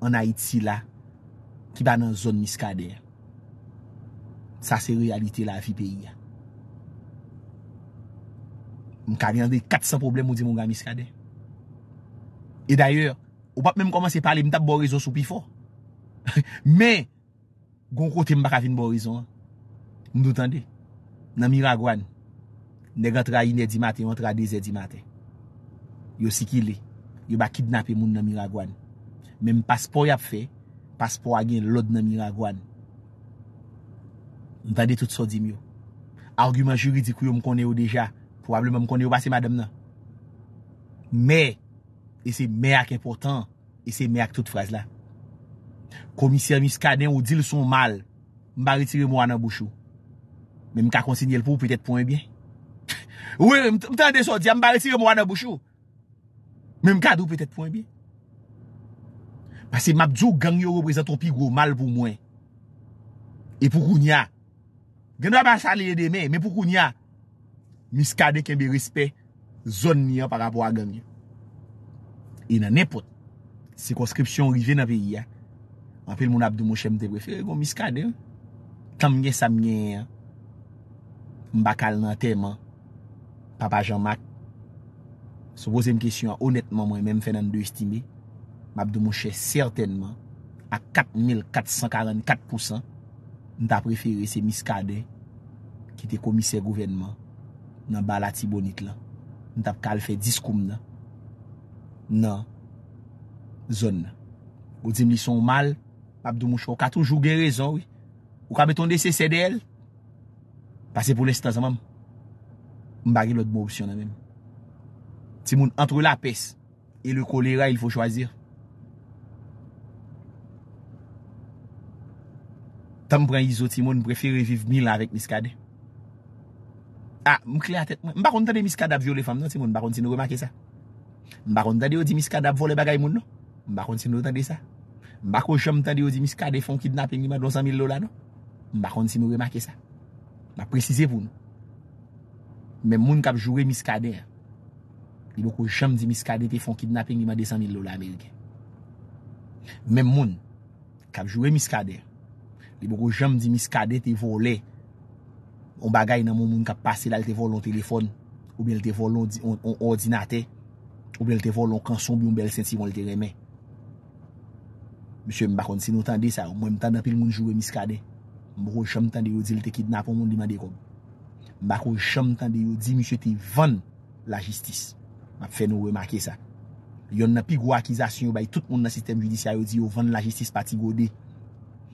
an Haiti la ki ba bon bon nan zon miskade sa se realite la fi peyi mkane yande 400 problem mw di mw ga miskade e daye ou pap menm komanse pale mta borizo sou pifo men goun kote mba kafin borizo mdoutande nan Miragwan nega tra yine di mate, yon tra deze di mate yon siki li yon ba kidnape moun nan Miragwan Mem paspor yap fe, paspor agen lode nan miragwan. Mwen vade tout so di myo. Argument juridikou yo mkone yo deja, pou avle mwen mkone yo basi madam nan. Me, e se me ak important, e se me ak tout fraz la. Komisir miska den ou dil son mal, mba ritire mwana bouchou. Mem ka konsinyel pou, pwetet pwoyen byen. Mwen vade tout so di, mba ritire mwana bouchou. Mem ka dou pwetet pwoyen byen. Pase mabdou gangyo reprezenton pi gwo mal pou mwen. E pou koun ya, genwa pa sa liye de men, men pou koun ya, miskade kenbe respe, zon miya par rapport a gangyo. E nan nepot, se konskripsyon rive nan veyi ya, apel moun Abdu Moshem te brefe, e gwo miskade. Tam nye sam nye mbakal nan teman, papa Jean-Marc, se pose m kesyon, onetman mwen men mfenan de estime, Mabdou Mouché certainman A 4444% Nta preferi se miskade Ki te komise gouvernement Nan balati bonit lan Nta kalfe diskoum nan Nan Zon nan Ou di mli son mal Mabdou Mouché ou ka toujou gen rezon Ou ka beton de CCDL Pase pou lestan zan mam Mbagi lot bo opsyon nan men Ti moun entre la pes E le kolera il fwo chwazir Tam pran izo ti moun preferi viv mila vek miskade. A, mkli a tet mwen. Mbakon tade miskade ap vyo le fam nou ti moun. Mbakon ti nou remake sa. Mbakon tade ou di miskade ap vole bagay moun nou. Mbakon ti nou tade sa. Mbakon chanm tade ou di miskade fon kidnapping ni ma 200 mil lola nou. Mbakon ti nou remake sa. Ma prezise pou nou. Mem moun kap jure miskade. Li do ko chanm di miskade te fon kidnapping ni ma 200 mil lola Amerike. Mem moun kap jure miskade... Li bo kou jem di miskade te vole, on bagay nan moun moun kap pase la, li te vole on telefon, ou bi li te vole on ordinate, ou bi li te vole on konson bi yon bel sensi yon li te reme. Misyè m bakon si nou tande sa, mwen m tanda pil moun jowe miskade, m bo kou jem tande yon di li te kidnapon, moun dimande kon. M bakon jem tande yon di, misyè ti ven la jistis, ap fè nou we make sa. Yon nan pi gwa akizasyon, yon bay tout moun nan sitem judisyayon di, yon ven la jistis pati godey,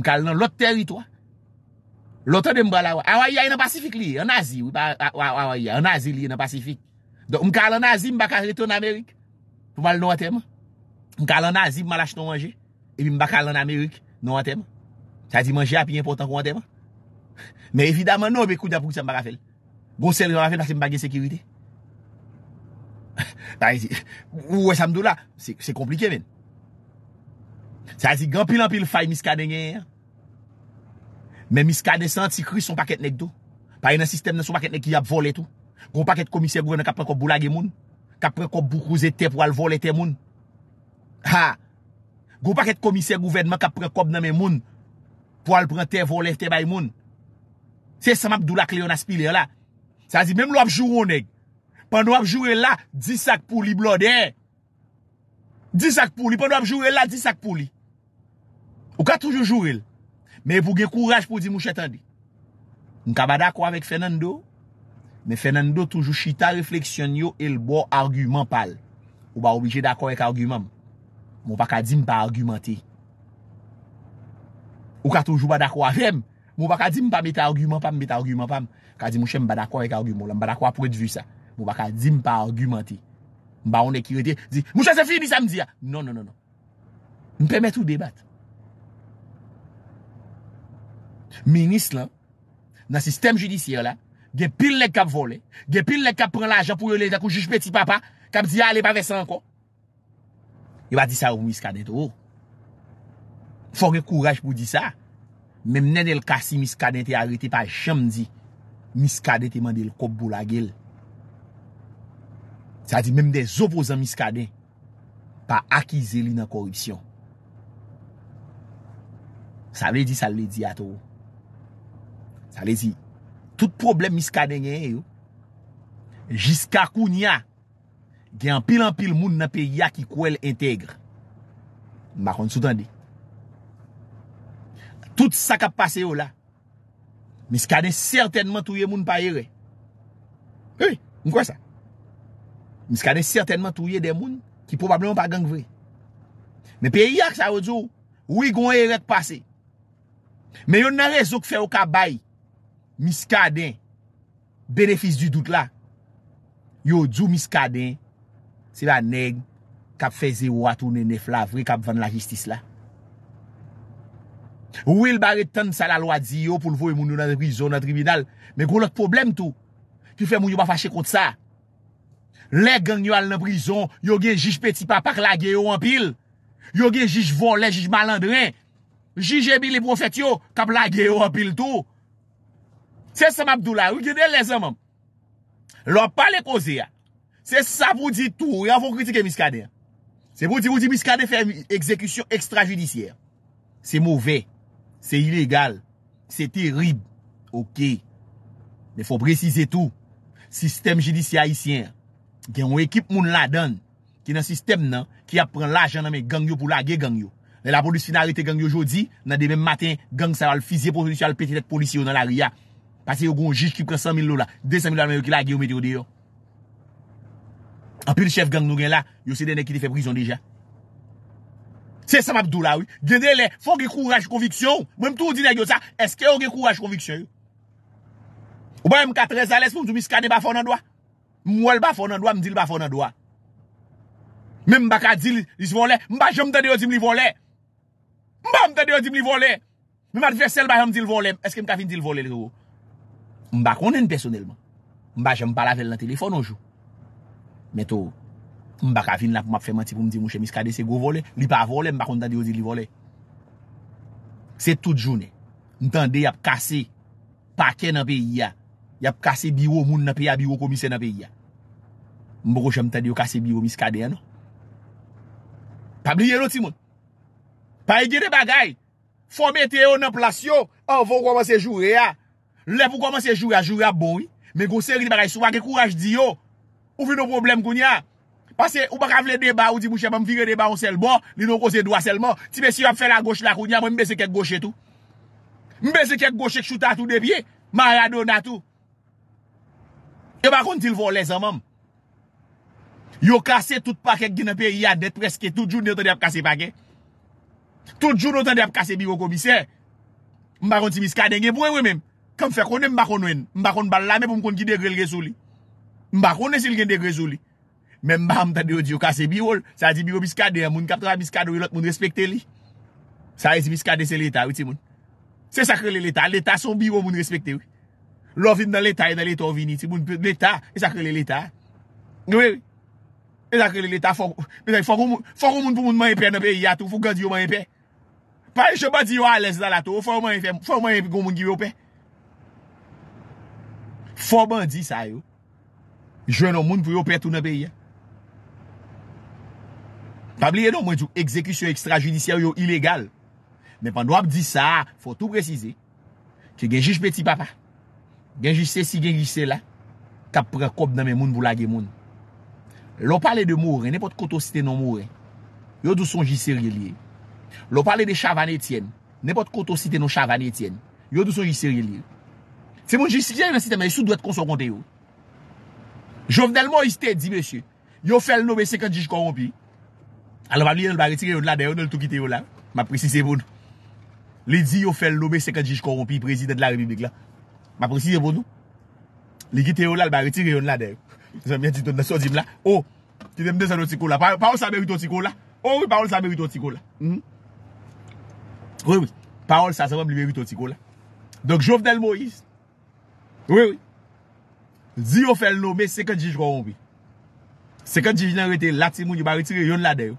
M kal nan lot teritwa. Lot ane m bala wak. Awa ya yi nan pasifik liye. An azi liye nan pasifik. Don m kal nan azi m baka reto nan Amerik. Pou bal nan wateyman. M kal nan azi m malache nan wange. E bi m baka lan Amerik nan wateyman. Sa di manje api yi important kon wateyman. Bon, me evidaman nou be kou di apou se m baka fel. Bo se m baka fel nasi m bagen sekirite. Ouwe samdou la. Se komplike men. Sa zi, gampil anpil fay miska denye. Men miska desante, si kri son paket nek do. Paye nan sistem nan son paket nek ki ap vole tout. Goupak et komise gouverne kap prekob boulage moun. Kap prekob boukouze te pou al vole te moun. Ha! Goupak et komise gouverne man kap prekob nan men moun. Pou al prekob te vole te bay moun. Se samap dou la kliyon as pili ya la. Sa zi, menm lo ap jouro neg. Pan lo ap joure la, di sak pou li blode. Di sak pou li, pan lo ap joure la, di sak pou li. Ou ka toujou joure el. Men pou gen kouraj pou di mouche tendi. Mwen ka bada kwa vek Fernando. Men Fernando toujou chita refleksyon yo el bo argument pal. Ou ba oubije dakawek argument. Mwen pa ka di mpa argumenti. Ou ka toujou bada kwa vek. Mwen pa ka di mpa met argument pam, met argument pam. Ka di mouche mba dakawek argument. Mwen pa dakawek pou ete vi sa. Mwen pa ka di mpa argumenti. Mba oune kirete. Mouche se finis amdia. Non, non, non. Mwen non. pe met ou debat. Minis lan Nan sistem judisye la Ge pil le kap vole Ge pil le kap pren la ajan pou yole Da kou juj petit papa Kap di ya ale pa ve san kon E ba di sa ou miskade to Fok e kouraj pou di sa Mem nen el kasi miskade te arete Pa chem di Miskade te mande el kop boulagel Sa di mem de zopo zan miskade Pa akize li nan korupsyon Sa le di sa le di ato ou Sa le zi, tout problem miska denye yo, jiska kou niya, gen pil an pil moun nan pe yak yi kou el entegre. Mba kon sou tande. Tout sa kap pase yo la, miska den certainman touye moun pa ere. Hey, mwen kwa sa? Miska den certainman touye de moun ki probableman pa gang vre. Men pe yak sa yo djou, wigon erek pase. Men yon nan rezo kfe yo ka bayi. miska den, benefis du dout la, yo djou miska den, se la neg, kap feze ou atounen nef la, vre kap van la jistis la, ou il bare tan sa la lo a di yo, pou lvo yon moun yo nan prizon, nan tribunal, me goun lot problem tou, ki fè moun yo bafache kont sa, le geng yo al nan prizon, yo genjij peti pa pak la geyo an pil, yo genjij volen, genjij malandren, genjij ebi li profet yo, kap la geyo an pil tou, Sese Mabdoula, yon genè le zanman. Lò pa le koze ya. Sese sa pou di tou. Yon fon kritike Miskade. Se pou di Miskade fè ekzekusyon ekstra judisyè. Se mouvè. Se ilegal. Se terib. Ok. Me fò prezise tou. Sistèm judisyè aisyen. Gen wè ekip moun la don. Ki nan sistèm nan. Ki apren la jan nan men gangyo pou la gen gangyo. Ne la polis finare te gangyo jodi. Nan demè matin gang sa wè l'fizye. Polis yon nan la riya. Pati yo goun jish kipke 100.000 lola, 200.000 lola men yo ki la ge ou meti ou di yo. Anpil chef gang nou gen la, yo se dene ki di fe prison dija. Se Samabdou la ou, gende le, fon ge kouraj konviksyon. Mwen mtou di ne gyo sa, eske yo ge kouraj konviksyon yo. Ou bayan mka 13 ales pou mtou miskade bafon an doa. Mwen mwel bafon an doa, mdil bafon an doa. Mwen mbaka dil is volen, mba jom tade yo di mli volen. Mba mtade yo di mli volen. Mwen mba jom tade yo di mli volen, mba jom tade yo di mli volen. Mba konnen pesonelman. Mba jem pa lavel la telefon noujou. Metou, mba ka vin la pou map fèman ti pou mdi mou jem iskade se go vole. Li pa vole, mba konta diyo di li vole. Se tout jounen, mtande yap kase, pake nan pe iya. Yap kase biwo moun nan pe ya biwo komise nan pe iya. Mba kou jem ta diyo kase biwo miskade yano. Pa blye nou ti moun. Pa yi e gire bagay. Fò mète yo nan plasyon, an vò kwa mwen se jure ya. Le pou komanse juri a juri a boni, men goseri di para yi souba ge kouraj di yo, ou vi nou problem koun ya. Pase, ou baka vle deba ou di mouche, mwen vire deba ou sel bon, li nou kose dwa selman. Ti pe si yo ap fè la goshe la koun ya, mwen mbeze kek goshe tou. Mbeze kek goshe k chouta tou de piye, mwen aya do na tou. Yo e bakon ti lvo le zan moun. Yo kase tout pa kek ginepe ya det preske, tout joun nou tan de ap kase pa kek. Tout joun nou tan de ap kase biro komise. Mba kon ti miska denge pou e we menm. Kam fe konen mbakon wen, mbakon bal lame pou mkon ki degre lge sou li. Mbakon ne sil gen degre sou li. Men mbakon mta deyo diyo ka se bi wol. Sa di bi wol biskade, moun kap tra biskade ou lout moun respekte li. Sa e di biskade se leta ou ti moun. Se sakre le leta, leta son bi wol moun respekte ou. Lofi nan leta, yon e nan leta ou vini ti moun. Leta, e sakre le leta. Gwe? E sakre le leta, e fok ou moun pou moun manyepe nan pe yato, fok an diyo manyepe. Pa e shoban diyo ales nan la to, fok manyepe goun moun giwe ou pe. Foban di sa yo. Jwen nou moun pou yo petou nan peye. Pabliye don mwen di yo ekzekisyon ekstra judisyen yo ilegal. Men pan do ap di sa, fò tout prezize. Ki genjish peti papa. Genjish se si genjish se la. Kap prekob nan men moun pou la gen moun. Lop pale de moure, nepot koto site nou moure. Yo douson jise rye liye. Lop pale de chavan etienne. Nepot koto site nou chavan etienne. Yo douson jise rye liye. Se moun jesikjen yon asite men, yon sou doit konson konte yon. Jovenel Moïse te di, di, monsye, yon fel nobe sekadji jikoropi, alo pa li yon bariti reyon la, deyon el tou ki teyon la, ma presi se bon. Li di, yon fel nobe sekadji jikoropi, prezident la remimik la, ma presi se bon nou. Li ki teyon la, al bariti reyon la, deyon, zan mwen di ton naso, di mla, o, ti dem de zan otiko la, paol sa me wito otiko la, o, wipaol sa me wito otiko la. O, wipi, paol sa zan wem li wito otiko la. Wè wè, zi yo fèl nou mè sekèndji jkò yon wè. Sekèndji jnen wè te lati moun yon bari tirè yon ladè yon.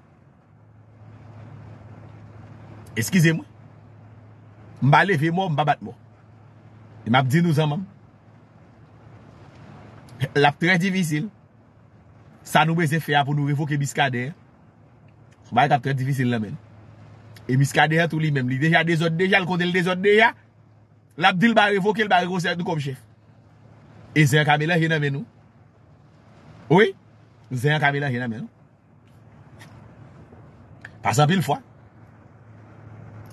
Eskize mò. Mba le vè mò, mba bat mò. Yon e ap di nou zan mò. L ap tre divisil. San nou mè zè fè ya pou nou refoke biskade. Sò ba yon kap tre divisil la men. Yon e biskade yon tou li men. Li deja de zot de ya, l kontel de zot de ya. L ap dil bari refoke, l bari konser nou kom chèf. E zè yon kamè la jenè mè nou? Oui? Zè yon kamè la jenè mè nou? Pasan pil fwa.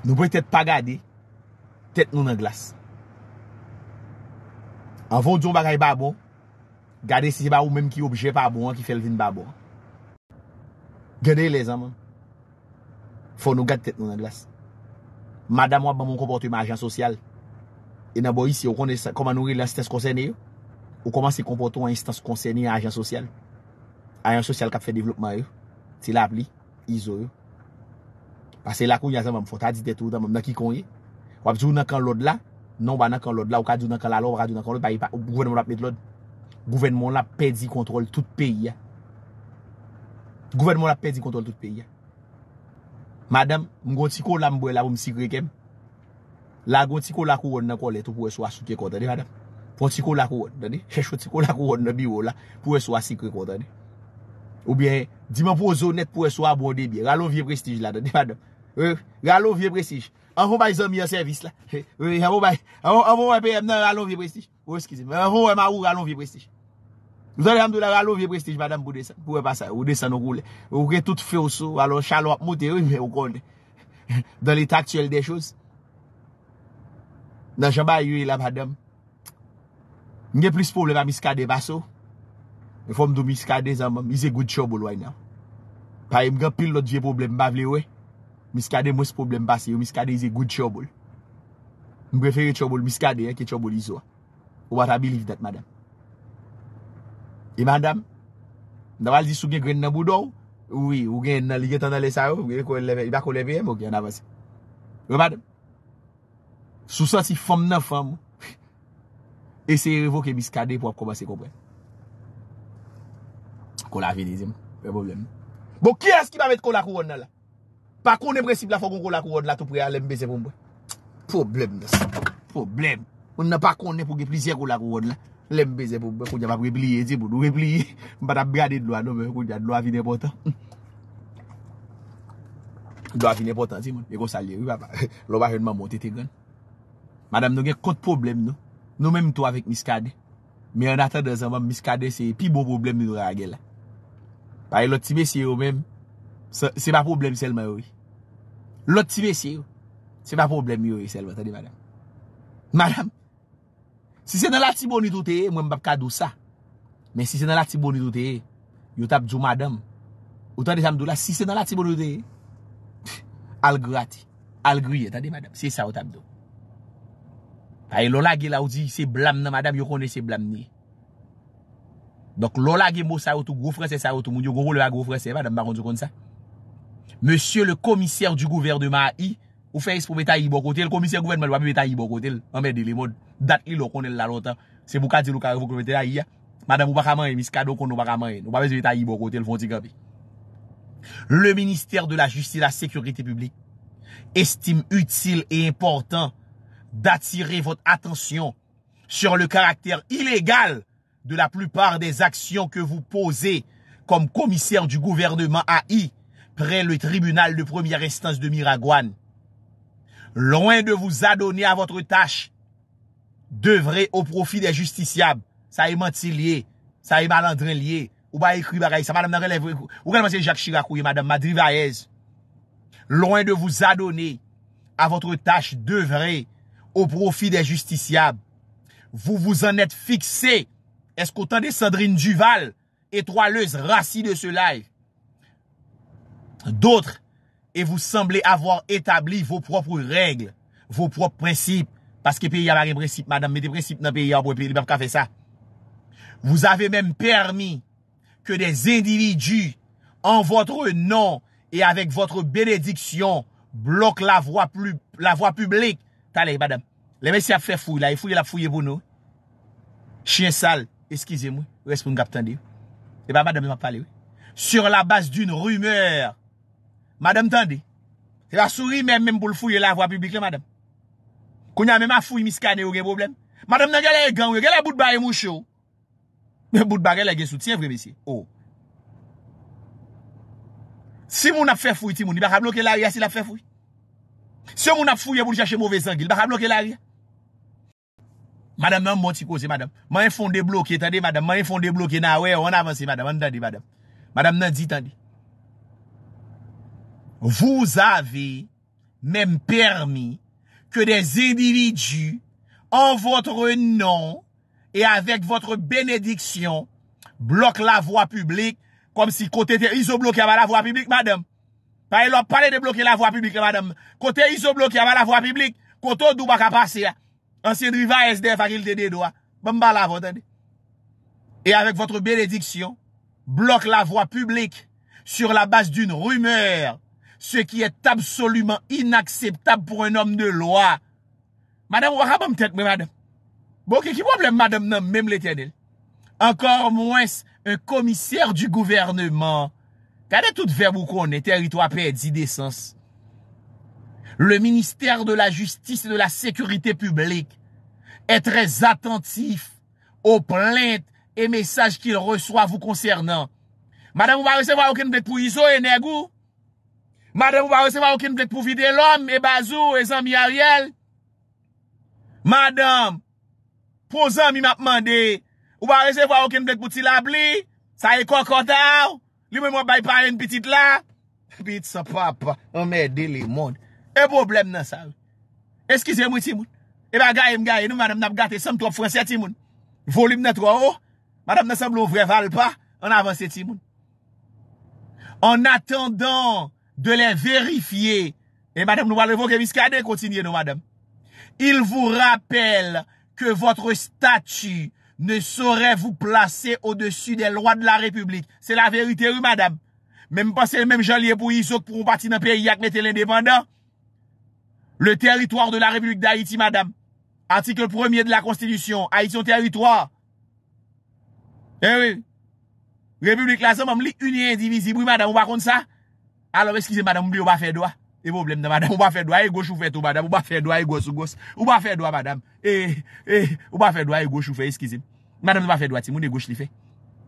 Nou pwè tèt pa gade, tèt nou nan glas. An fon dyon bagay babon, gade si ba ou mèm ki obje pabon an ki fel vin babon. Gade yon le zanman. Fon nou gade tèt nou nan glas. Madame wap ban moun kompote imajan sosyal. E nan bo yisi yo koman nou rile an stes kon sè e nè yo. Ou koman se kompoton an istans konsenye an ajan sosyal Ajan sosyal kap fe devlopman yo Ti la ap li, izo yo Pase la kou yazan mwen fote adite tou Mwen mwen ki konye Wap joun nan kan lod la Non ban nan kan lod la Ou ka joun nan kan la lod Ou ka joun nan kan lod Gouvenmon la ap met lod Gouvenmon la ap pedi kontrol tout peyi ya Gouvenmon la ap pedi kontrol tout peyi ya Madame, mwen gonti kou la mwen bwe la mwen si kwe kem La gonti kou la kou yon nan kou leto Pweswa souke konta di madame Fwot sikou la kou wot, dani? Che chwot sikou la kou wot nan biwo la, pou e sou a sikri kou, dani? Ou bien, di man pou ou zounet pou e sou a bonde bi, ralou vie prestij la, dani, madame? Ou, ralou vie prestij. An wou bay zon mi yo servis la? Ou, an wou bay, an wou wè pe mnen ralou vie prestij? Ou, skizi, an wou wè ma ou ralou vie prestij? Loutan e hamdou la ralou vie prestij, madame, pou wè pa sa, pou wè pa sa, ou desan ou koule. Ou kè tout fè ou sou, ralou chal wap moutè, ou konde Nge plis problem a miskade baso, e fom do miskade zanman, is e goud chobol wanyan. Pa e mga pil lot vye problem bavle we, miskade mwes problem basi, yo miskade is e goud chobol. Mbreferi chobol miskade, eh, ke chobol izwa. What I believe that, madam. E madam, naval disu gen gren nan budou, ou gen li getan nan lesa ou, eh, ou gen li bako leve, ou gen avasi. E madam, sou sa si fom nan fom, Eseye revoke miskade pou ap komase kompre. Kola vini, zi mwen. Mwen problem mwen. Bon, Bo, ki as ki pa met kola kouron nala? Pa kone preciple la fokon kola kouron la tou priya lembe, zi mwen mwen. Problem mwen. Problem. On nan pa kone pou geplize kola kouron la. Lembe, zi mwen mwen. Koun jan pa kwebliye, zi mwen. Koun jan kwebliye. Mwen pata brade dlo anon mwen. Koun jan dlo avine potan. Dlo avine potan, zi e mwen. Eko salye. Loba jenman mwote, zi mwen. Madame, nou gen kont problem Nou men mtou avik miskade. Men anata de zanman miskade se pi bo problem mi nou rage la. Paye lot ti me se yo men, se pa problem selman yo we. Lot ti me se yo, se pa problem yo we selman, tade madam. Madam, si se nan la ti boni toute, mwen mbap kadou sa. Men si se nan la ti boni toute, yo tabjou madam. Ou tade samdou la, si se nan la ti boni toute, algrati. Algriye, tade madam. Se sa ou tabdou. Aye lola ge la ou di se blam nan madame, yo konen se blam ni. Dok lola ge mbo saoutou, goufres se saoutou, moun yo goufres se, madame, maron di kon sa. Monsye le komisier du gouverdman a i, ou feyes pou metay i bon kote, komisier gouverdman wapi metay i bon kote, amè de lè, moun dat ilo konen la lotan, se mou kadilou karevou kon metay a i, madame ou baka manye, miskado kon nou baka manye, ou pa vez metay i bon kote, lè fon di kanpi. Le minister de la justice et la sécurité publique, estime utile et important, d'attirer votre attention sur le caractère illégal de la plupart des actions que vous posez comme commissaire du gouvernement AI près le tribunal de première instance de Miragouane. Loin de vous adonner à votre tâche, devrez au profit des justiciables. Ça est mentilier, ça est malandrin lié. Ou pas écrit ça madame relève. Ou quand Jacques Chirac madame Madrivaez. Loin de vous adonner à votre tâche, devrez au profit des justiciables. Vous vous en êtes fixé. Est-ce de Sandrine Duval, étoileuse, racine de ce live? D'autres, et vous semblez avoir établi vos propres règles, vos propres principes, parce que pays a la principe, madame, mais des principes dans le pays, il pas fait ça. Vous avez même permis que des individus, en votre nom et avec votre bénédiction, bloquent la voie, la publique. Allez madame. Le mesi ap fè fouy la, e fouy la fouy e bono. Chien sal, eskize mou, respoun kap tendi. E ba madame m ap pale wè. Sur la bas d'une rumeur. Madame tendi. E ba souri mèm mèm pou l'fouy e la vwa publik lè madame. Koun ya mèm a fouy miskane ou gen problem. Madame nan gen lè gen wè, gen lè bout barè mou chou. Men bout barè lè gen soutien vre mesi. Ou. Oh. Si moun ap fè fouy ti moun, i baka blok el ari asil ap fè fouy. Se moun ap fouy e bou jache mou vezan gil, baka blok el ari a. Madame nan mwen ti kose, madame. Mwen fonde bloke, tande, madame. Mwen fonde bloke nan, wè, wè, wè nan avanse, madame. Mwen tande, madame. Madame nan di, tande. Vou ave, menm permi, ke de zedividu, an votre nan, e avèk votre benediksyon, blok la vwa publik, kom si kote te izo bloke ava la vwa publik, madame. Panè lò, panè te bloke la vwa publik, madame. Kote izo bloke ava la vwa publik, kote ou dou baka pase, ya. ansye driva SDF akil tede doa, bon, mbamba la vodane. E avek votre benediksyon, blok la vwa publik, sur la bas dune rumeur, se ki et absolumen inakseptab pou un om de loa. Madame, wakabam bon, tete mwen, madame. Bwok e kibwab le madame nan, mwen mle tene. Ankor mwens, un komisyer du gouvernement, kade tout ve mwoko nè terito apèd zide sens. Le Ministère de la Justice et de la Sécurité Publique, E trez atentif ou plente e mesaj ki l reswa vou konsernan. Madame, ou ba resevwa ou ken blek pou Izo e Negu? Madame, ou ba resevwa ou ken blek pou Videllom e Bazou e Zambi Ariel? Madame, pou Zambi ma pman de ou ba resevwa ou ken blek pou Tilabli? Sa e kwa kota ou? Li mwen mwen bay parlen pitit la? Pitsa papa, omè de li moun. E problem nan sal. Eskize mwen ti moun. E ba gaye m gaye nou madame nap gate som trope franse timoun. Volume netro a o, oh. madame nasam lou vreval pa, an avanse timoun. An attendant de le verifiye, e madame nou wale vok e miskade kontinye nou madame, il vou rappel ke votre statu ne sorè vous plase au-dessus de lwa de la republik. Se la verite ou madame, menm pas se menm jan liye pou yisok pou ou pati nan peyi ak mette lindependant, Le territoire de la République d'Haïti, madame. Artikel premier de la Constitution. Haïti, son territoire. Eh oui. République la somme, am li unie indivisible. Oui, madame, ou bakonde sa? Alors, excusez, madame, ou li ou bak fè doi? E bou blèm nan, madame. Ou bak fè doi, e gauche ou fè tou, madame. Ou bak fè doi, e gauche ou gosse. Ou bak fè doi, madame. Eh, eh, ou bak fè doi, e gauche ou fè, excusez. Madame, ou bak fè doi, ti, moun e gauche li fè.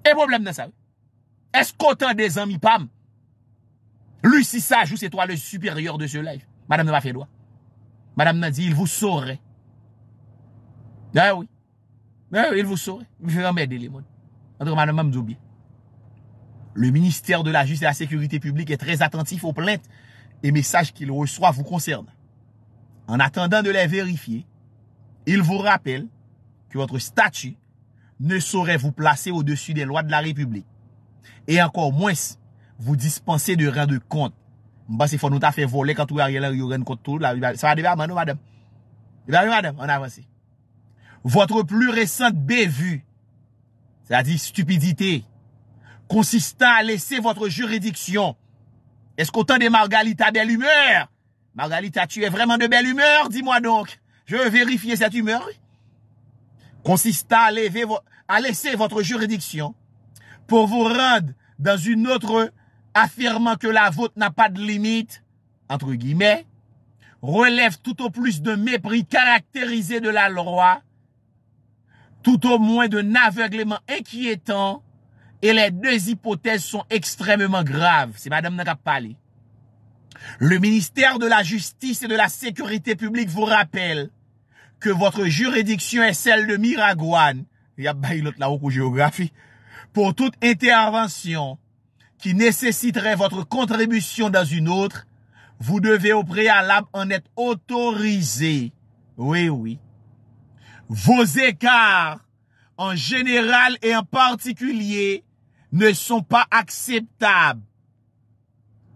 E bou blèm nan sa, ou? Eskotan de zanmi Madame Nadi, il vous saurait. Ah oui. Ah oui, il vous saurait. Je vais les mots. Entre madame Le ministère de la Justice et de la Sécurité publique est très attentif aux plaintes et messages qu'il reçoit vous concernent. En attendant de les vérifier, il vous rappelle que votre statut ne saurait vous placer au-dessus des lois de la République et encore moins vous dispenser de rendre compte va madame. madame, Votre plus récente bévue, c'est-à-dire stupidité, consistant à laisser votre juridiction. Est-ce qu'au temps de Margalita, belle humeur, Margalita, tu es vraiment de belle humeur, dis-moi donc. Je veux vérifier cette humeur. Consistant à, à laisser votre juridiction pour vous rendre dans une autre affirmant que la vôtre n'a pas de limite, entre guillemets, relève tout au plus de mépris caractérisé de la loi, tout au moins d'un aveuglement inquiétant, et les deux hypothèses sont extrêmement graves. C'est Madame Nakapali. Le ministère de la Justice et de la Sécurité publique vous rappelle que votre juridiction est celle de Miraguane, pour toute intervention ki nesesitre votre kontribusyon dans un autre, vous devez au préalable en être autorisé. Oui, oui. Vos écarts, en général et en particulier, ne sont pas acceptables.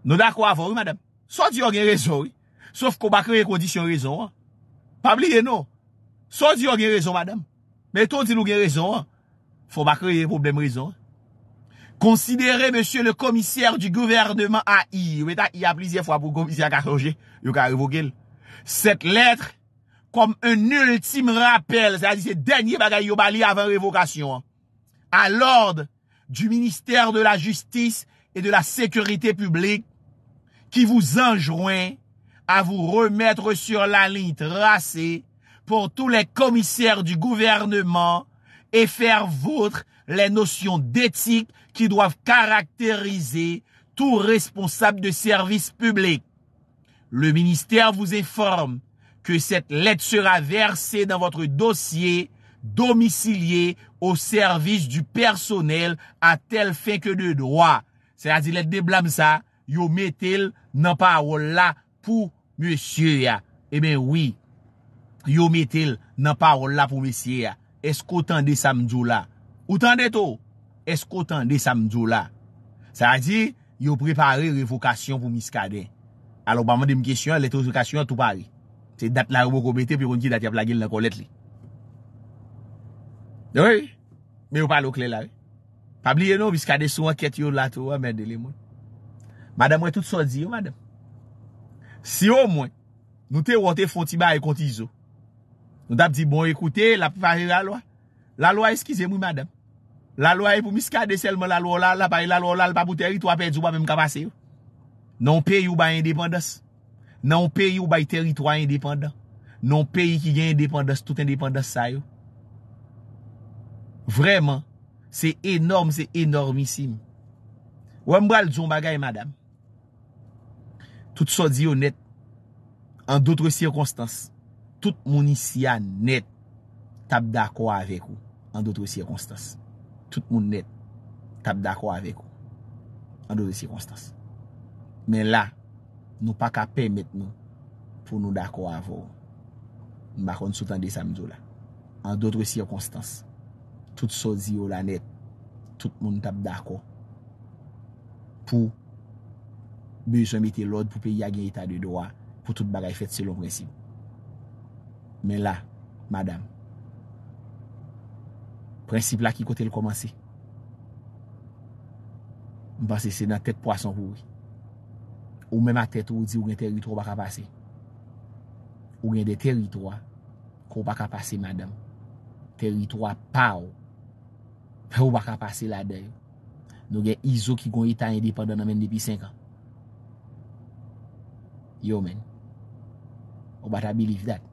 Nous d'accord avons, oui, madame. S'en dit, on a raison, oui. Sauf qu'on ne va pas créer une condition raison. Pas blé, non. S'en dit, on a raison, madame. Mais ton dit, on a raison. Faut pas créer un problème raison, oui. Considérez, monsieur le commissaire du gouvernement AI. Il y a plusieurs fois pour a Il a révoqué. Cette lettre, comme un ultime rappel, c'est-à-dire c'est dernier bagage bali avant révocation, hein, à l'ordre du ministère de la Justice et de la Sécurité publique qui vous enjoint à vous remettre sur la ligne tracée pour tous les commissaires du gouvernement et faire vôtre les notions d'éthique ki doav karakterize tout responsable de servis publik. Le ministère vous informe que cette lettre sera versée dans votre dossier domicilier au service du personnel à telle fin que de droit. C'est-à-dire, il est déblame ça, yo met-il n'en parle-là pour monsieur. Eh ben oui, yo met-il n'en parle-là pour monsieur. Est-ce qu'autant des samedjou là? Autant des taux? esko tan de samdjou la. Sa a di, yo prepare revokasyon pou miskade. Alo, ba man dem kèsyon, leto revokasyon tout pare. Se dat nan yon bo komete, pi kon di dat yon flagin lankolet li. Yo, yo, me yo pale okle la. Pabli yon nou, viskade sou an ket yon latou, a mède li moun. Madame, mwen tout son di yo, madame. Si yo mwen, nou te wote fontiba e konti zo. Nou tap di, bon, ekoute, la prepare la loa. La loa eskize mwen, madame. La lwa e pou miska de selman la lwa lal la paye la lwa lal pa pou teritwa pe djouba menm kapase yo. Non pe yu baye indepandas. Non pe yu baye teritwa indepandan. Non pe yu ki gen indepandas, tout indepandas sayo. Vreman, se enorm, se enormisim. Wem bral djoumba gaye madame. Tout sa di yo net. An doutre sirkonstans. Tout mounisya net. Tabdakwa avek yo an doutre sirkonstans. tout moun net tap dako avek ou. An do re si konstans. Men la, nou pa ka permit nou pou nou dako avou. Mbakon sou tan de samzou la. An do re si konstans. Tout sozi ou la net, tout moun tap dako pou biyouson biti lod pou pe yagin ita de doa pou tout bagay fet selon prensib. Men la, madame, Prensip la ki kote l komansi. Mpansi se nan tet pwason pou yi. Ou men ma tet ou di ou gen teritro ou baka pase. Ou gen de teritro a kou baka pase madame. Teritro a pa ou. Pe ou baka pase la dayo. Nou gen izo ki gwen yi tan yi depan dan amen depi 5 an. Yo men. Ou baka believe dat.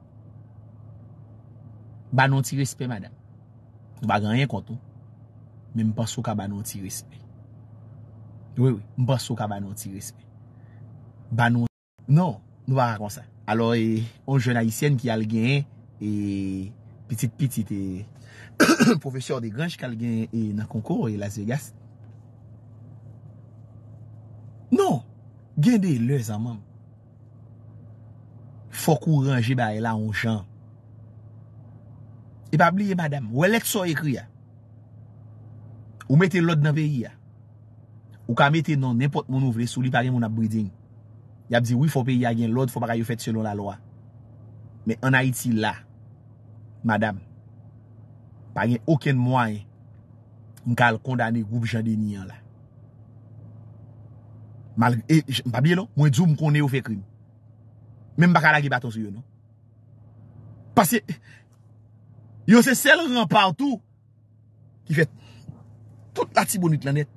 Ba non ti respe madame. Nou ba ganyen kontou. Men m'pan sou ka banon ti respe. Oui, oui, m'pan sou ka banon ti respe. Banon ti respe. Non, nou ba ganyen kontou. Alors, yon jenayisyen ki al gen, yon petit-petit, yon profesyon de grange ki al gen nan konkou, yon Las Vegas. Non, gen de lezaman. Fokou ranje ba elan yon jant. E pa bliye, madam, we let so ekri ya. Ou mette lòd nan veyi ya. Ou ka mette nan, nèmpot moun ouvre, sou li pa gen moun ap breding. Ya bzi, wifo pe yagyen lòd, fwa baka yo fet selon la loa. Men anayiti la, madam, pa gen okèn mwany, mkal kondane goup jadeni yon la. Mal, e, mpa biye lò, non? mwen djou mkonnen yo fekri. Men baka la ge baton sou yo, non? Pase... Yo se sel ran partou ki fet tout la tibonit lanet.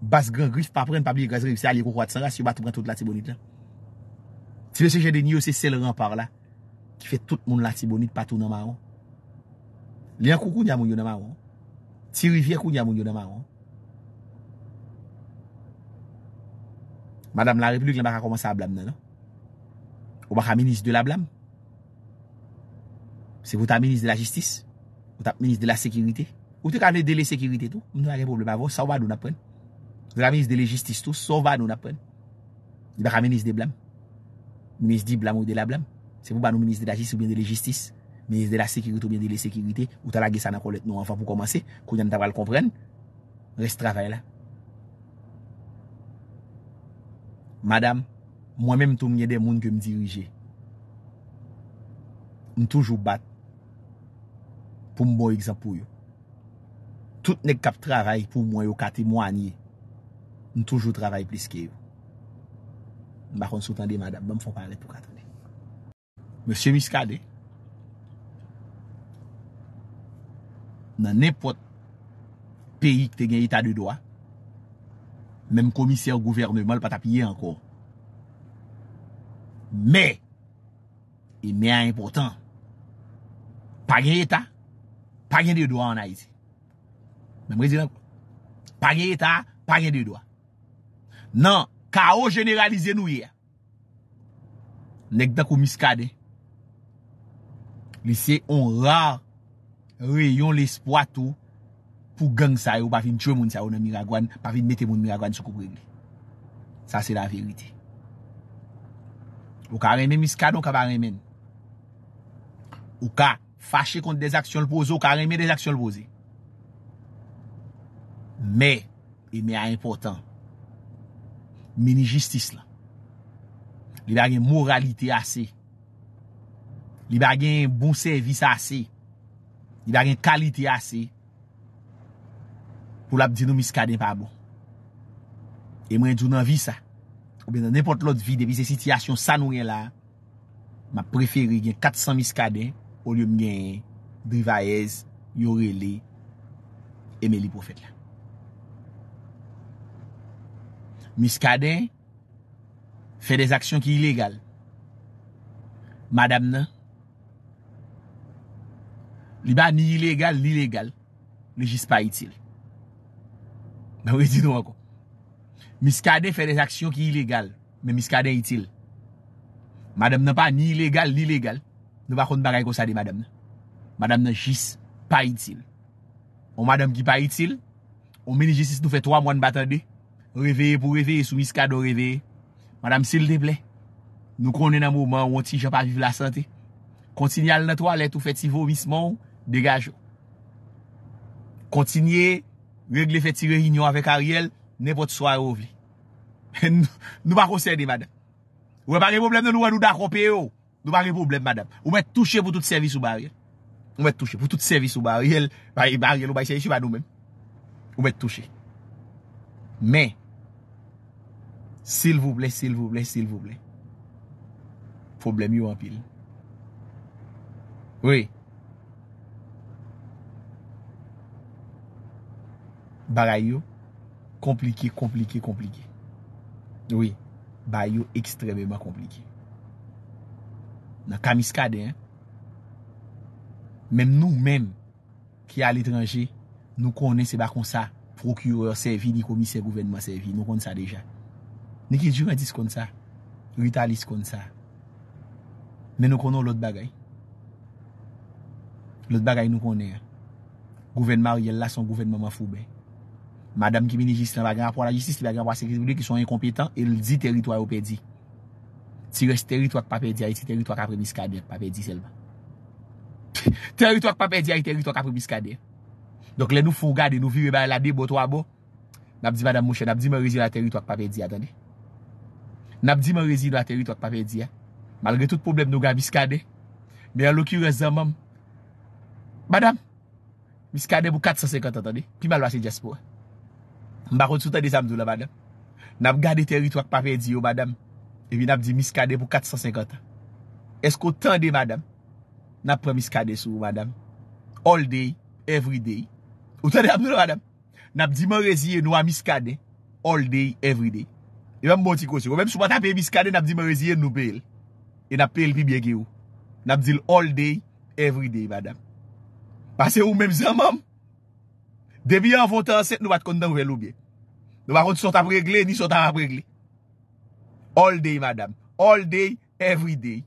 Bas gran grif pa pren pa bli gazre. Si a li kou kwa tsara, si yo batou pran tout la tibonit lan. Ti le seje de ni yo se sel ran partou la ki fet tout moun la tibonit patou nan maron. Lian kou kou nyamoun yo nan maron. Ti rivye kou nyamoun yo nan maron. Madame la republique la baka koman sa blam nan. Non? Ou baka menis de la blam. Se pou ta menis de la jistis, ou ta menis de la sekirité, ou te ka menis de la sekirité tou, mwen te akè problem avon, sa wad nou napren. Se la menis de la jistis tou, sa wad nou napren. Di baka menis de blam. Menis di blam ou de la blam. Se pou ba nou menis de la jistis ou menis de la sekirité, ou ta la gesan akol et nou anfa pou komanse, kou nyan ta wal kompren, res travè la. Madame, mwen menm tou mwenye de moun ke mdirije. M toujou bat, pou mbo ekzampou yo. Tout nek kap travay pou mwen yo katemou anye, m toujou travay plis ke yo. Bakon sou tande, madame, nan m fwa parle pou katemou. Monsie Miskade, nan nepot peyi kte gen yeta de doa, menm komisye ou gouverne mal pat apye anko, me, e men an impotant, pa gen yeta, Pa gen de yu dwa anayize. Memre zile pou. Pa gen eta, pa gen de yu dua. Nan, ka ou generalize nou ye. Nek da kou miskade. Lise on ra reyon l'espoa tou pou gen sa yo pa fin chwe moun sa ou nan miragwan, pa fin mette moun miragwan sou kou pregle. Sa se la verite. Ou ka rene miskade ou ka paremen. Ou ka fache konti dezaksyon lpozo, kare men dezaksyon lpoze. Men, e men a important, meni jistis la. Li bagen moralite ase, li bagen bonsè vis ase, li bagen kalite ase, pou la p di nou miskaden pa bon. E men djounan vi sa, ou ben nan nipot lot vide, vi se sitiyasyon sa nou yen la, ma preferi gen 400 miskaden, Olyoum gen Brivaez, Yoreli, Emelie profet la. Miskade fè des aksyon ki ilegal. Madame nan. Li ba ni ilegal, li ilegal. Lejist pa itil. Mwen wè di nou wè ko. Miskade fè des aksyon ki ilegal. Men Miskade itil. Madame nan pa ni ilegal, li ilegal. Nou pa kont bagay konsade madame. Madame nan jis pa itil. Ou madame ki pa itil, ou meni jis nou fe 3 moun batande. Reveye pou reveye sou miskado reveye. Madame sil te ple. Nou konnen nan mouman ou an ti japa viv la sante. Kontinye al nan to alet ou feti voumismon, degajo. Kontinye, regle feti reyinyon avek a riel, nepot swa rouvli. Nou pa konsade madame. Ou e bagay moublem nan nou an nou da kompe yo. Nou bari problem, madame. Ou met touche pou tout servis ou bari el. Ou met touche pou tout servis ou bari el. Bari bari el, ou bay seye, chiba nou men. Ou met touche. Men, sil vouble, sil vouble, sil vouble. Problem yo anpil. Oui. Baray yo, komplike, komplike, komplike. Oui. Baray yo ekstremeba komplike. Nan kamiskade Mem nou men Ki al etranje Nou konen se bakon sa Prokureur sevi, ni komise gouvenman sevi Nou konen sa deja Ni ki juradis konen sa Ritalis konen sa Men nou konen lout bagay Lout bagay nou konen Gouvenman ou yel la son gouvenman ma fube Madame ki mini jistan Ba granpwa la jistis, ba granpwa la sekretary Ki son yon kompetant, el di teritoryo pedi Ti res terit wak pape di a yi, ti terit wak apre miskade pape di selman. Terit wak pape di a yi, terit wak apre miskade. Dok le nou fougade, nou vire ba la debot wabo. Nabdi madame Moushe, nabdi mou rezi nou a terit wak pape di a toni. Nabdi mou rezi nou a terit wak pape di a. Malge tout problem nou ga miskade. Me alo kirez zanman. Madame, miskade bou 450 toni. Pi malwa se jespo. Mbakon soute di samzou la madame. Nabgade terit wak pape di yo madame. evi nap di miskade pou 450. Esko tande madam, nap pre miskade sou madam? All day, every day. O tande ap nou la madam? Nap di mè reziye nou a miskade, all day, every day. Evèm boti kosi, ou mèm sou bata pe miskade, nap di mè reziye nou pe el. E nap pe el pi biege ou. Nap di l'all day, every day madam. Pase ou mèm zan mam. Debi an fonte an set, nou bat kondan ou ve lou bie. Nou bat konti sot ap regle, ni sot ap regle. All day, madame. All day, every day.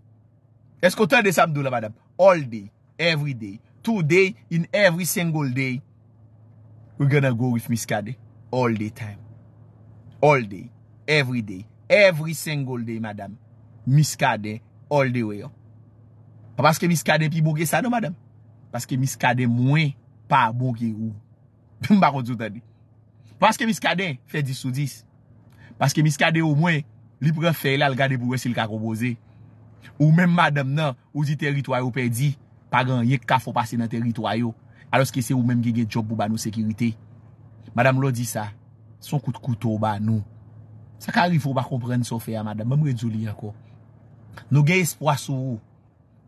Esko ten de samdou la, madame. All day, every day. Two day in every single day. We're gonna go with miskade. All day time. All day, every day. Every single day, madame. Miskade, all day weyo. Pa baske miskade pi boge sa nou, madame? Baske miskade mwen pa boge ou. Mba konjou ten de. Baske miskade, fe dis ou dis. Baske miskade ou mwen... li prefele al gade pou wese li ka koboze. Ou men madame nan, ou di teritwayo pe di, pagan yek ka fo pase nan teritwayo, alos ke se ou men ge ge job pou ba nou sekirite. Madame lo di sa, son kout koutou ba nou. Sa karif ou ba kompren sofe ya madame, memre djou li anko. Nou gen espwa sou ou,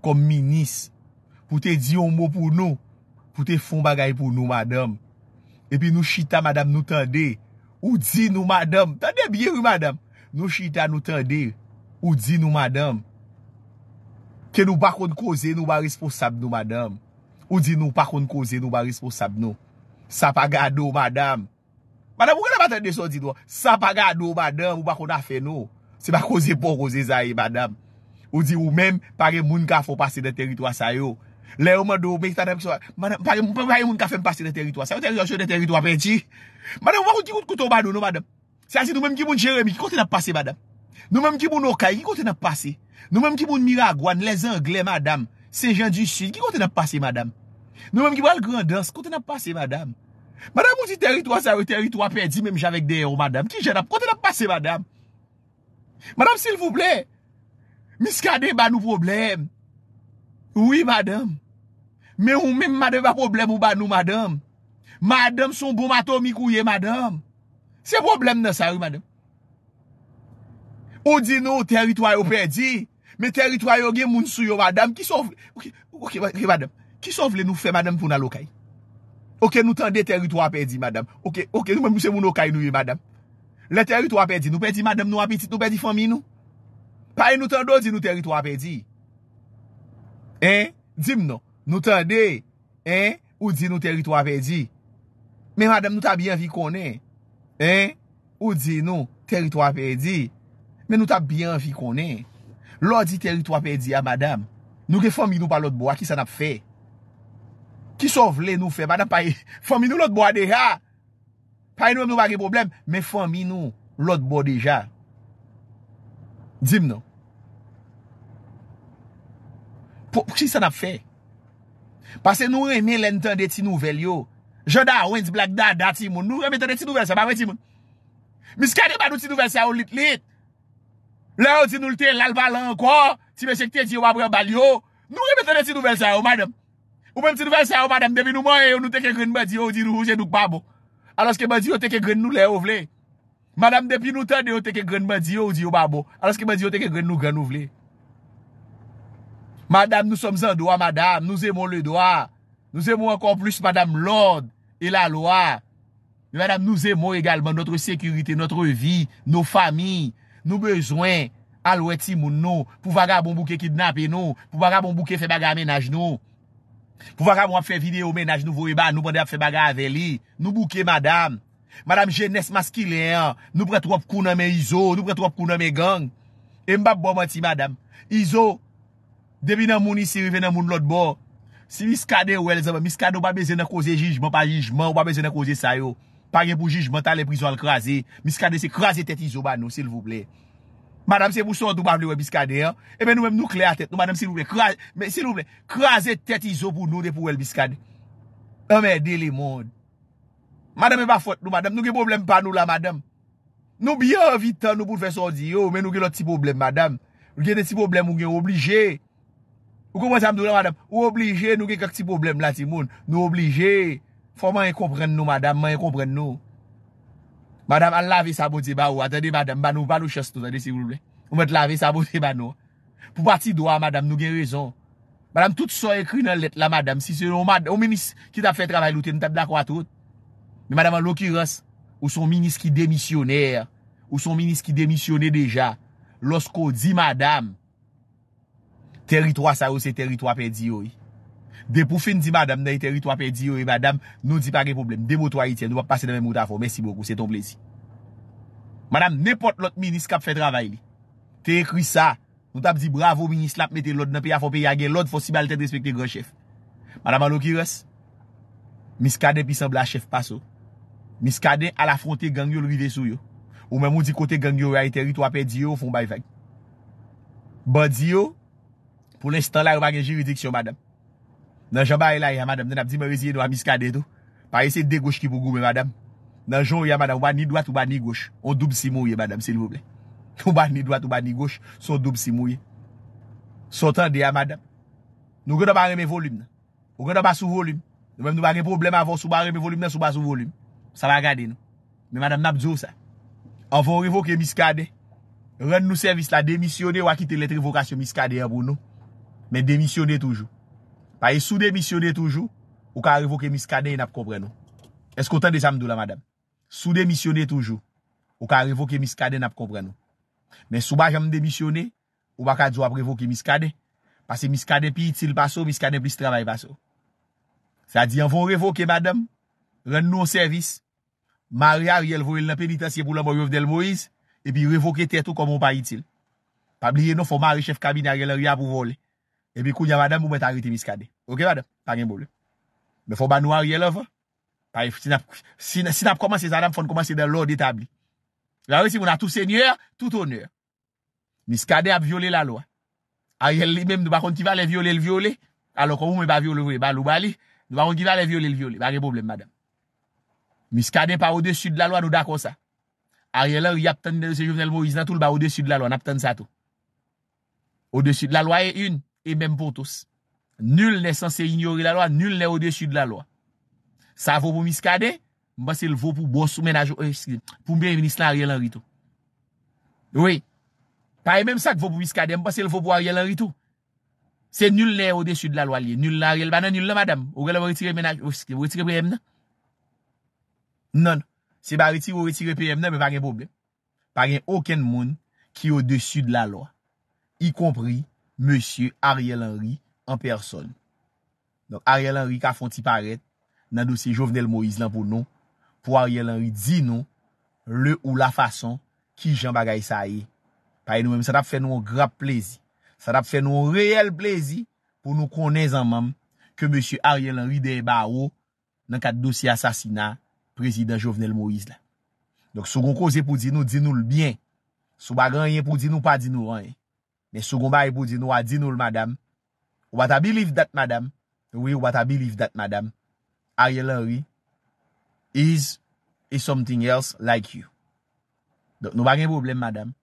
kom minis, pou te di yon mou pou nou, pou te fon bagay pou nou madame. E pi nou chita madame nou tande, ou di nou madame, tande biye ou madame, Nou chita nou tende, ou di nou madame, ke nou bakon koze nou ba responsab nou madame, ou di nou bakon koze nou ba responsab nou, sa pa gado madame. Madame, mwen gen a batende sou di nou, sa pa gado madame, ou bakon a fe nou, se ba koze pou koze zaye madame. Ou di ou men, pare moun ka fò pase de teritwa sayo, le ou mwen do, mwen stade mwen kiswa, pare moun ka fèm pase de teritwa sayo, sa yo teritwa sayo de teritwa pe ti. Madame, mwen konti kout koutou badou nou madame, Sa si nou menm ki moun Jeremie, ki kote na pase, madame? Nou menm ki moun Okai, ki kote na pase? Nou menm ki moun Miragwan, Les Anglais, madame? Sejen du Sud, ki kote na pase, madame? Nou menm ki moun Grandence, kote na pase, madame? Madame, moun si teritwa, sa re teritwa, pedi, menm javek deyo, madame? Ki jenap, kote na pase, madame? Madame, sil vouble, miskade banou problem? Ouwi, madame? Menm ou menm, madame, ba problem ou banou, madame? Madame, son boumato mikouye, madame? Se problem nan sa yon, madame. Ou di nou teritwa yon pe di, me teritwa yon gen moun sou yon, madame, ki son vle... Ok, madame, ki son vle nou fe, madame, pou nan lo kay? Ok, nou tan de teritwa pe di, madame. Ok, ok, mwen mwese moun lo kay nou yon, madame. Le teritwa pe di, nou pe di, madame, nou apitit, nou pe di fami nou. Pa yon e nou tan do di nou teritwa pe di. Eh, jim nou. Nou tan de, eh, ou di nou teritwa pe di. Me, madame, nou ta bien vi konen. Ou di nou teritwa perdi Men nou ta bien vi konen Lò di teritwa perdi a madame Nou ge fòm inou pa lòt bo a ki sa nap fe Ki so vle nou fe madame Fòm inou lòt bo a deja Pay nou mnou bagi problem Men fòm inou lòt bo deja Dim nou Po ki sa nap fe Pase nou reme lèntan de ti nou vel yo Joda, Wens, Black Dad, dati moun. Nou remetene ti nouvel sa. Mami ti moun. Mis kade ba nou ti nouvel sa ou lit-lit. Lè ou di nou lte lalvalan kwa. Ti me sekte di ou apre bali ou. Nou remetene ti nouvel sa ou madame. Ou men ti nouvel sa ou madame. Depi nou mwoye ou nou teke gwen badi ou di nou oujen nou kwa bo. Aloske badi ou teke gwen nou lè ou vle. Madame depi nou tade ou teke gwen badi ou di ou ba bo. Aloske badi ou teke gwen nou gwen ou vle. Madame nou somz an doa madame. Nou zemon le doa. Nou zemo ankon plis madame Lorde e la loa. Madame nou zemo egalman notre sekurite, notre vi, nou fami, nou bezwen alweti moun nou. Pou vaga bon bouke kidnap e nou, pou vaga bon bouke fe baga amenaj nou. Pou vaga moun ap fe video amenaj nou vo e ba, nou pande ap fe baga ave li. Nou bouke madame, madame jenese maskilean, nou pretro ap kouname Izo, nou pretro ap kouname gang. E mbap bo mwen ti madame, Izo, debi nan mouni sirive nan moun lot bo, Si miskade ou el zame, miskade ou ba bezene koze jinjman, pa jinjman ou ba bezene koze sayo. Pa gen pou jinjman ta le prizo al kraze, miskade se kraze tete izo ba nou, sil vouble. Madame, se pou son nou ba vle ou el miskade, e men eh nou men nou kle a tete, nou madame, sil vouble, kraze tete izo pou nou de pou ou el miskade. A men, deli moun. Madame, e pa fote nou madame, nou gen problem pa nou la madame. Nou biyan vi tan nou pou fè son di yo, oh, men nou gen lot ti problem madame. Nou gen de ti problem ou gen oblije. Ou konwen sa mdou la madame, ou oblije nou gen kak ti problem la ti moun. Nou oblije. Fwa man yon kompren nou madame, man yon kompren nou. Madame an lave sa bote ba ou. Atade madame, ba nou pa nou chos nou. Atade si vouble. Ou mwen lave sa bote ba nou. Pou pati do a madame, nou gen rezon. Madame, tout son ekri nan let la madame. Si se yon madame, ou minis ki tap fe travay louten, nou tap da kwa tout. Men madame an lo ki rase, ou son minis ki demisyoner. Ou son minis ki demisyoner deja. Losko di madame, Teritwa sa yo se teritwa pe diyo e. De pou fin di madame de teritwa pe diyo e, madame nou di pa ge problem. Demo to a ite, nou pa pase deme mouta fo. Mersi moukou, se ton plezi. Madame, nepot lot mi nis kap fe travay li. Te ekri sa. Nou tap di bravo mi nis lap mette lot, nan pe a fo pe yage lot, fos si balte de respekte gron chef. Madame alo ki res, mis kade pi sembla chef pa so. Mis kade ala fronte gangyo lwi ve sou yo. Ou mè mou di kote gangyo re, teritwa pe diyo, fon bay fag. Ba diyo, pou lè stèlè ou bagè jiridiksyon, madèm. Nan jèm bagè la yè, madèm, nan ap di mè wèzi yè nou a miskade tou. Parè se dè gouj ki pou gou, mè madèm. Nan jèm ou yè, madèm, ou bagè ni doat ou bagè ni gouj, ou dub si mouye, madèm, sè lè voblè. Ou bagè ni doat ou bagè ni gouj, sou dub si mouye. Sou tèndè yè, madèm. Nou gèdè bagè mè volüm, nan. Nou gèdè bagè sou volüm. Nou bagè mè problem avò, sou bagè mè volüm, nan, sou bagè sou vol men demisyonè toujou. Pa e sou demisyonè toujou, ou ka revoke miskade, nap kompren nou. Eskoutan de sa mdou la, madame. Sou demisyonè toujou, ou ka revoke miskade, nap kompren nou. Men sou ba jèm demisyonè, ou baka djou ap revoke miskade, pase miskade pi itil paso, miskade plis tramay paso. Sa di an von revoke, madame, ren nou servis, maria riel voel nan penitansye pou la moryov del Moïse, e pi revoke tetou komon pa itil. Pa bliye nou, fo mari chef kabine a riel ria pou vole. Ebi kou nye vade mou mwen tarite miskade. Ok vade? Pari mboule. Mwen fò ban nou a rye lou fò. Pari sin ap komanse zanam fòn komanse de lò detabli. Rare si moun a tout sènyè, tout onè. Miskade ap viole la lò. A rye li mèm nou bakon ti va le viole l viole. A lò kou mwen ba viole vwe. Ba lou ba li. Nou bakon ki va le viole l viole. Pari mboule mbade. Miskade pa ou de sud la lò nou dako sa. A rye lou y ap ten de se jounel mou. I zan tout ba ou de sud la lò Et même pour tous. Nul n'est censé ignorer la loi. Nul n'est au-dessus de la loi. Ça vaut pour miscader. M'pensez le vaut pour bon souménage. Euh, pour bienvenir ce l'arrière-l'arrière-tout. Oui. Pas et même ça que vaut pour miscader. M'pensez le vaut pour arrière-l'arrière-tout. C'est nul n'est au-dessus de la loi. Nul n'est arrière-l'arrière-tout. Ben non, nul n'est madame. Où est-ce que vous retirez PM9? Non. Si vous retirez PM9, ben par n'y a aucun monde qui est au-dessus de la loi. Y compris... Monsie Ariel Henry en person Donk Ariel Henry ka fonti paret Nan dosye Jovenel Moïse lan pou nou Pou Ariel Henry di nou Le ou la fason Ki jan bagay sa ye Paye nou men, sa tap fè nou an grap plezi Sa tap fè nou an reyel plezi Pou nou konen zan mam Ke Monsie Ariel Henry de e ba ou Nan kat dosye asasina Prezident Jovenel Moïse lan Donk sou kon koze pou di nou, di nou l byen Sou bagay en pou di nou, pa di nou an en Men sou goma epou di nou a di nou l madame. Ou bat a believe dat madame. Ou e ou bat a believe dat madame. Ariel Henry is something else like you. Nou bagen problem madame.